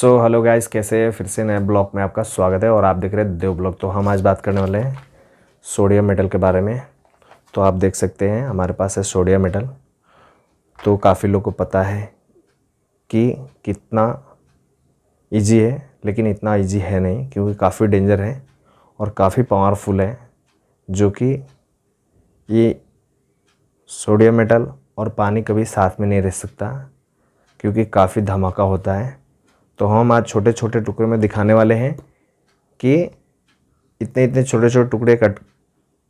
so hello guys कैसे है फिर से नए ब्लॉग में आपका स्वागत है और आप देख रहे हैं देव ब्लॉग तो हम आज बात करने वाले हैं सोडियम मेटल के बारे में तो आप देख सकते हैं हमारे पास है सोडियम मेटल तो काफ़ी लोग को पता है कि कितना इजी है लेकिन इतना इजी है नहीं क्योंकि काफ़ी डेंजर है और काफ़ी पावरफुल है जो कि ये सोडियम मेटल और पानी कभी साथ में नहीं रह सकता क्योंकि काफ़ी धमाका होता है तो हम आज छोटे छोटे टुकड़े में दिखाने वाले हैं कि इतने इतने छोटे छोटे टुकड़े कट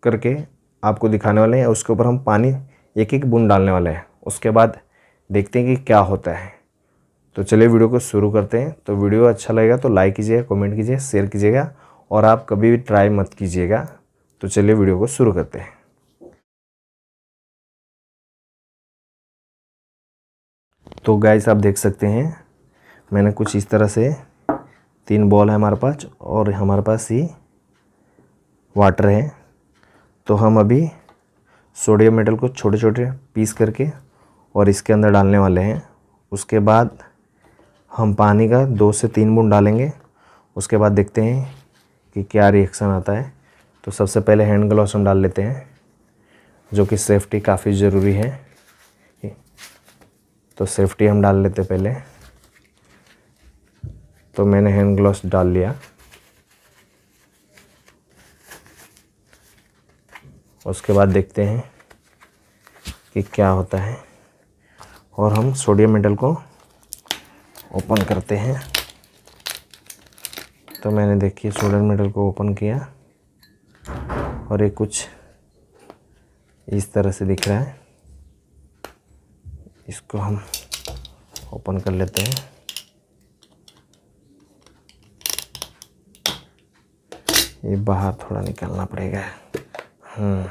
करके आपको दिखाने वाले हैं उसके ऊपर हम पानी एक एक बूंद डालने वाले हैं उसके बाद देखते हैं कि क्या होता है तो चलिए वीडियो को शुरू करते हैं तो वीडियो अच्छा लगेगा तो लाइक कीजिएगा कमेंट कीजिएगा शेयर कीजिएगा और आप कभी भी ट्राई मत कीजिएगा तो चलिए वीडियो को शुरू करते हैं तो गाइस आप देख सकते हैं मैंने कुछ इस तरह से तीन बॉल है हमारे पास और हमारे पास ही वाटर है तो हम अभी सोडियम मेटल को छोटे छोटे पीस करके और इसके अंदर डालने वाले हैं उसके बाद हम पानी का दो से तीन बूंद डालेंगे उसके बाद देखते हैं कि क्या रिएक्शन आता है तो सबसे पहले हैंड ग्लोव हम डाल लेते हैं जो कि सेफ्टी काफ़ी ज़रूरी है तो सेफ्टी हम डाल लेते पहले तो मैंने हैंड ग्लव्स डाल लिया उसके बाद देखते हैं कि क्या होता है और हम सोडियम मेटल को ओपन करते हैं तो मैंने देखिए सोडियम मेटल को ओपन किया और ये कुछ इस तरह से दिख रहा है इसको हम ओपन कर लेते हैं ये बाहर थोड़ा निकालना पड़ेगा हम्म,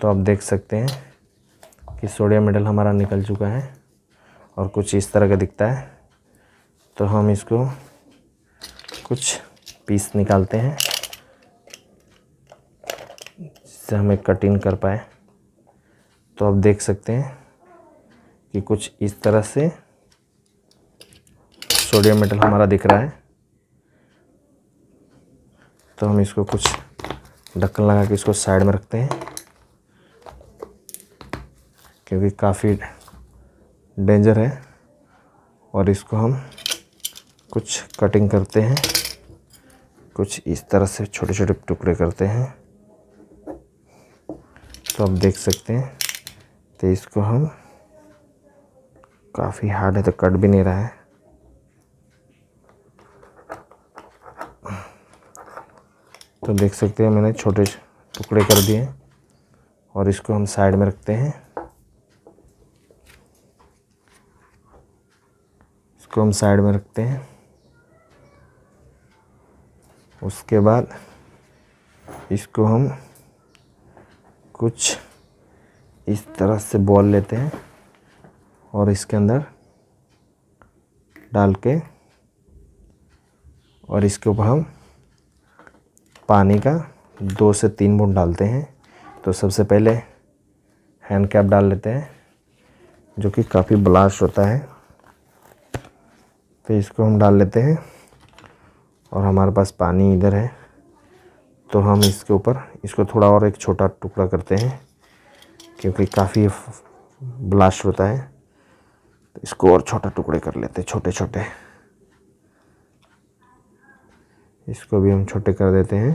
तो आप देख सकते हैं कि सोडियम मेडल हमारा निकल चुका है और कुछ इस तरह का दिखता है तो हम इसको कुछ पीस निकालते हैं जिससे हमें कटिंग कर पाए तो आप देख सकते हैं कि कुछ इस तरह से सोडियम मेटल हमारा दिख रहा है तो हम इसको कुछ ढक्कन लगा के इसको साइड में रखते हैं क्योंकि काफ़ी डेंजर है और इसको हम कुछ कटिंग करते हैं कुछ इस तरह से छोटे छोटे टुकड़े करते हैं तो आप देख सकते हैं तो इसको हम काफ़ी हार्ड है तो कट भी नहीं रहा है तो देख सकते हैं मैंने छोटे टुकड़े कर दिए और इसको हम साइड में रखते हैं इसको हम साइड में रखते हैं उसके बाद इसको हम कुछ इस तरह से बॉल लेते हैं और इसके अंदर डाल के और इसके ऊपर हम पानी का दो से तीन बूंद डालते हैं तो सबसे पहले हैंड कैप डाल लेते हैं जो कि काफ़ी ब्लास्ट होता है तो इसको हम डाल लेते हैं और हमारे पास पानी इधर है तो हम इसके ऊपर इसको थोड़ा और एक छोटा टुकड़ा करते हैं क्योंकि काफ़ी ब्लास्ट होता है तो इसको और छोटा टुकड़े कर लेते हैं छोटे छोटे इसको भी हम छोटे कर देते हैं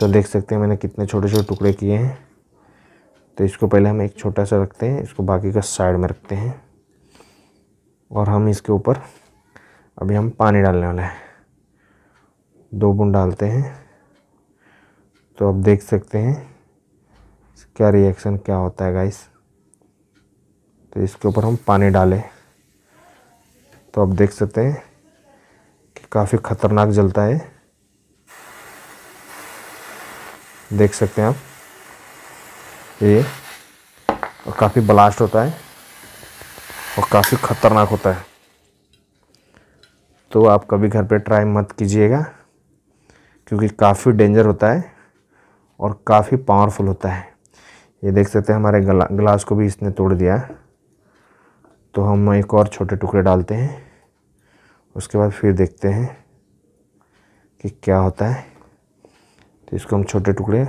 तो देख सकते हैं मैंने कितने छोटे छोटे टुकड़े किए हैं तो इसको पहले हम एक छोटा सा रखते हैं इसको बाकी का साइड में रखते हैं और हम इसके ऊपर अभी हम पानी डालने वाले हैं दो बूंद डालते हैं तो अब देख सकते हैं क्या रिएक्शन क्या होता है गाइस तो इसके ऊपर हम पानी डालें तो अब देख सकते हैं काफ़ी ख़तरनाक जलता है देख सकते हैं आप ये और काफ़ी ब्लास्ट होता है और काफ़ी ख़तरनाक होता है तो आप कभी घर पे ट्राई मत कीजिएगा क्योंकि काफ़ी डेंजर होता है और काफ़ी पावरफुल होता है ये देख सकते हैं हमारे गला ग्लास को भी इसने तोड़ दिया तो हम एक और छोटे टुकड़े डालते हैं उसके बाद फिर देखते हैं कि क्या होता है तो इसको हम छोटे टुकड़े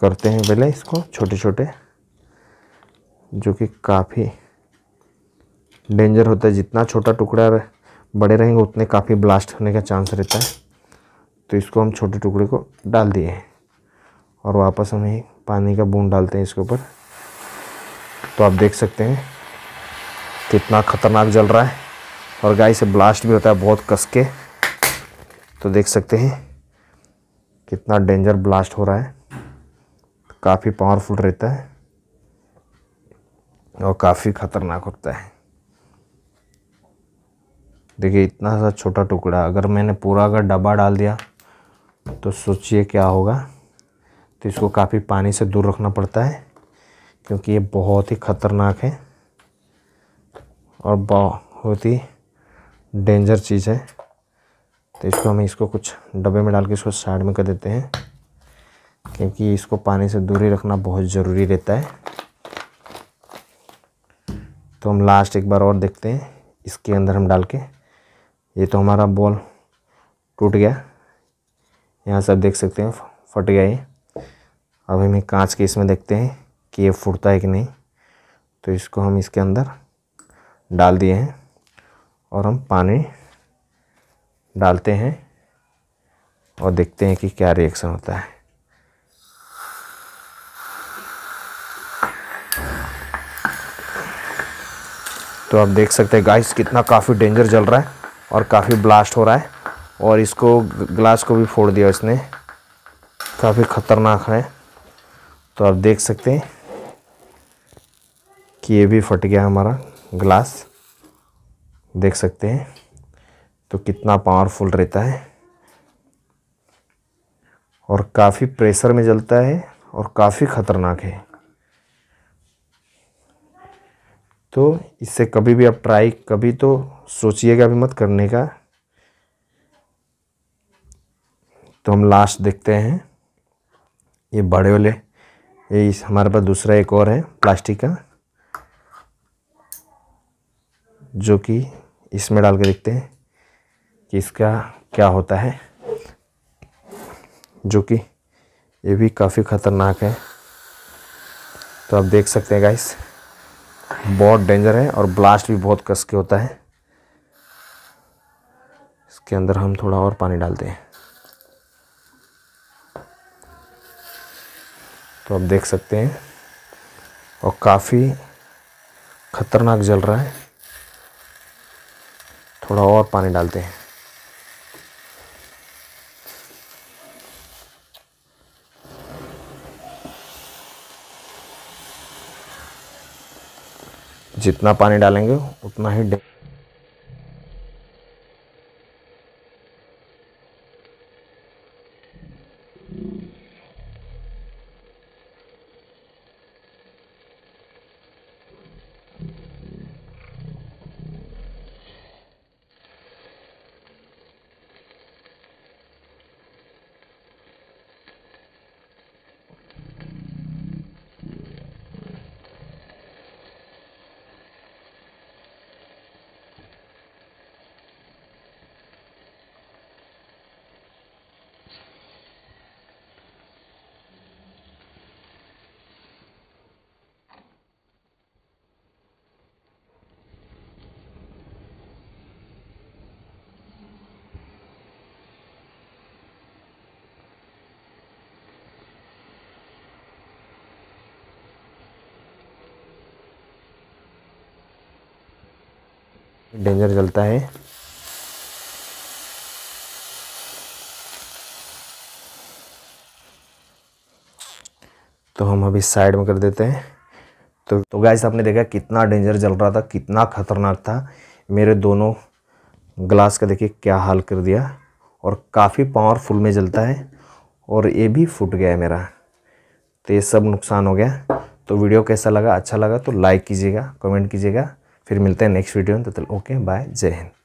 करते हैं पहले इसको छोटे छोटे जो कि काफ़ी डेंजर होता है जितना छोटा टुकड़ा बड़े रहेंगे उतने काफ़ी ब्लास्ट होने का चांस रहता है तो इसको हम छोटे टुकड़े को डाल दिए हैं और वापस हम एक पानी का बूंद डालते हैं इसके ऊपर तो आप देख सकते हैं कितना ख़तरनाक जल रहा है और गाय से ब्लास्ट भी होता है बहुत कस के तो देख सकते हैं कितना डेंजर ब्लास्ट हो रहा है काफ़ी पावरफुल रहता है और काफ़ी ख़तरनाक होता है देखिए इतना सा छोटा टुकड़ा अगर मैंने पूरा अगर डब्बा डाल दिया तो सोचिए क्या होगा तो इसको काफ़ी पानी से दूर रखना पड़ता है क्योंकि ये बहुत ही ख़तरनाक है और बहुत ही डेंजर चीज़ है तो इसको हम इसको कुछ डब्बे में डाल के इसको साइड में कर देते हैं क्योंकि इसको पानी से दूरी रखना बहुत ज़रूरी रहता है तो हम लास्ट एक बार और देखते हैं इसके अंदर हम डाल के ये तो हमारा बॉल टूट गया यहाँ से आप देख सकते हैं फट गया ये अब हमें कांच के इसमें देखते हैं कि ये फूटता है कि नहीं तो इसको हम इसके अंदर डाल दिए हैं और हम पानी डालते हैं और देखते हैं कि क्या रिएक्शन होता है तो आप देख सकते हैं गाइस कितना काफ़ी डेंजर जल रहा है और काफ़ी ब्लास्ट हो रहा है और इसको ग्लास को भी फोड़ दिया इसने काफ़ी ख़तरनाक है तो आप देख सकते हैं कि ये भी फट गया हमारा ग्लास देख सकते हैं तो कितना पावरफुल रहता है और काफ़ी प्रेशर में जलता है और काफ़ी ख़तरनाक है तो इससे कभी भी आप ट्राई कभी तो सोचिएगा भी मत करने का तो हम लास्ट देखते हैं ये बड़े वाले ये इस हमारे पास दूसरा एक और है प्लास्टिक का जो कि इसमें डाल के देखते हैं कि इसका क्या होता है जो कि ये भी काफ़ी ख़तरनाक है तो आप देख सकते हैं गाइस बहुत डेंजर है और ब्लास्ट भी बहुत कस के होता है इसके अंदर हम थोड़ा और पानी डालते हैं तो आप देख सकते हैं और काफ़ी ख़तरनाक जल रहा है थोड़ा और पानी डालते हैं जितना पानी डालेंगे उतना ही डेंजर जलता है तो हम अभी साइड में कर देते हैं तो तो गैस आपने देखा कितना डेंजर जल रहा था कितना खतरनाक था मेरे दोनों ग्लास का देखिए क्या हाल कर दिया और काफ़ी पावरफुल में जलता है और ये भी फूट गया है मेरा तो ये सब नुकसान हो गया तो वीडियो कैसा लगा अच्छा लगा तो लाइक कीजिएगा कमेंट कीजिएगा फिर मिलते हैं नेक्स्ट वीडियो में तो ओके बाय जय हिंद